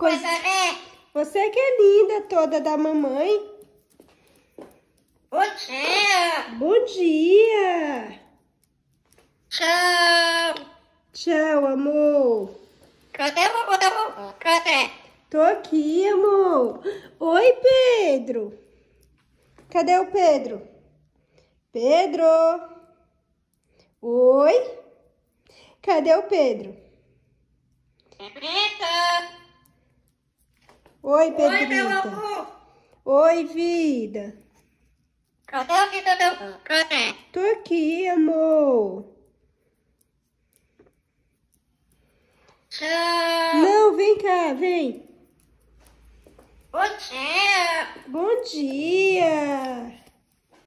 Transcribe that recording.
Coisa... Né? Você que é linda, toda da mamãe. Bom dia. Bom dia. Tchau. Tchau, amor. Cadê, amor? Cadê? Tô aqui, amor. Oi, Pedro. Cadê o Pedro? Pedro. Oi. Cadê o Pedro? Oi, Pedrita. Oi, meu amor. Oi, vida. Cadê o vida, meu amor? Tô aqui, amor. Tchau. Não, vem cá, vem. Bom dia. Bom dia.